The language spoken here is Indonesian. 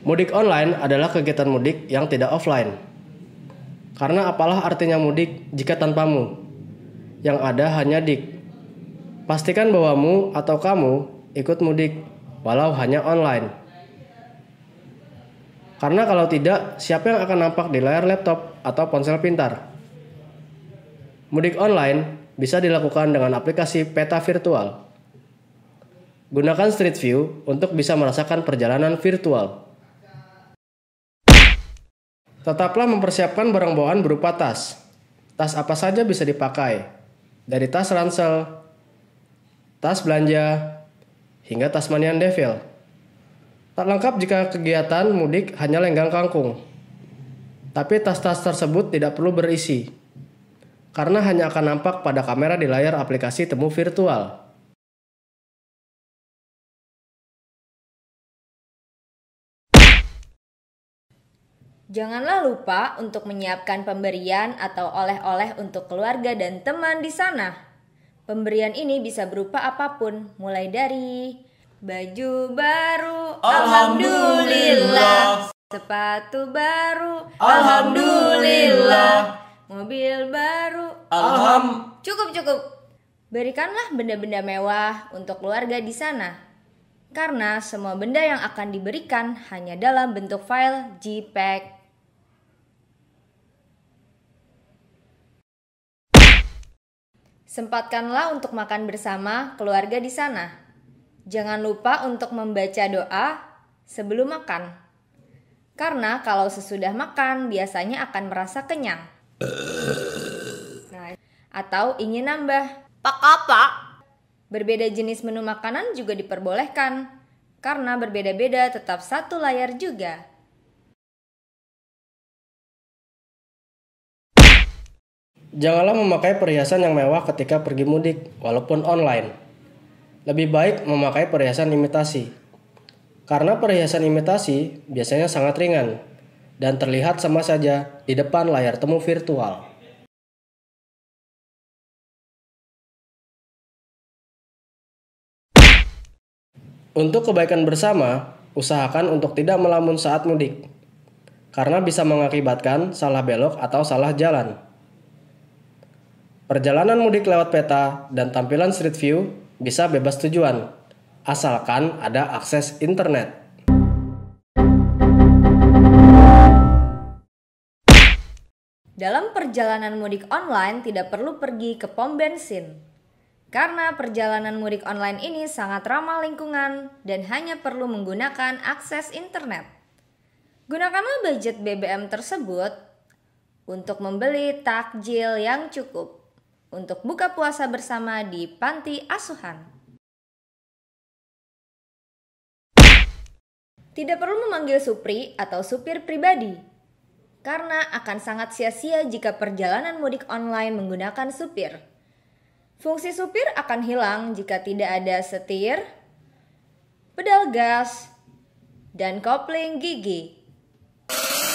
Mudik online adalah kegiatan mudik yang tidak offline. Karena apalah artinya mudik jika tanpamu? Yang ada hanya dik. Pastikan bawamu atau kamu ikut mudik walau hanya online. Karena kalau tidak, siapa yang akan nampak di layar laptop atau ponsel pintar? Mudik online bisa dilakukan dengan aplikasi peta virtual. Gunakan Street View untuk bisa merasakan perjalanan virtual. Tetaplah mempersiapkan barang bawaan berupa tas. Tas apa saja bisa dipakai, dari tas ransel, tas belanja, hingga tas manian Devil. Tak lengkap jika kegiatan mudik hanya lenggang kangkung. Tapi tas-tas tersebut tidak perlu berisi, karena hanya akan nampak pada kamera di layar aplikasi temu virtual. Janganlah lupa untuk menyiapkan pemberian atau oleh-oleh untuk keluarga dan teman di sana. Pemberian ini bisa berupa apapun, mulai dari baju baru, alhamdulillah, sepatu baru, alhamdulillah, mobil baru, alham. Cukup cukup. Berikanlah benda-benda mewah untuk keluarga di sana. Karena semua benda yang akan diberikan hanya dalam bentuk file JPEG. Sempatkanlah untuk makan bersama keluarga di sana. Jangan lupa untuk membaca doa sebelum makan. Karena kalau sesudah makan biasanya akan merasa kenyang. Nah, atau ingin nambah. Pak apa? Berbeda jenis menu makanan juga diperbolehkan. Karena berbeda-beda tetap satu layar juga. Janganlah memakai perhiasan yang mewah ketika pergi mudik, walaupun online. Lebih baik memakai perhiasan imitasi. Karena perhiasan imitasi biasanya sangat ringan dan terlihat sama saja di depan layar temu virtual. Untuk kebaikan bersama, usahakan untuk tidak melamun saat mudik, karena bisa mengakibatkan salah belok atau salah jalan. Perjalanan mudik lewat peta dan tampilan street view bisa bebas tujuan, asalkan ada akses internet. Dalam perjalanan mudik online tidak perlu pergi ke pom bensin. Karena perjalanan mudik online ini sangat ramah lingkungan dan hanya perlu menggunakan akses internet. Gunakanlah budget BBM tersebut untuk membeli takjil yang cukup untuk buka puasa bersama di panti asuhan. Tidak perlu memanggil supri atau supir pribadi, karena akan sangat sia-sia jika perjalanan mudik online menggunakan supir. Fungsi supir akan hilang jika tidak ada setir, pedal gas, dan kopling gigi.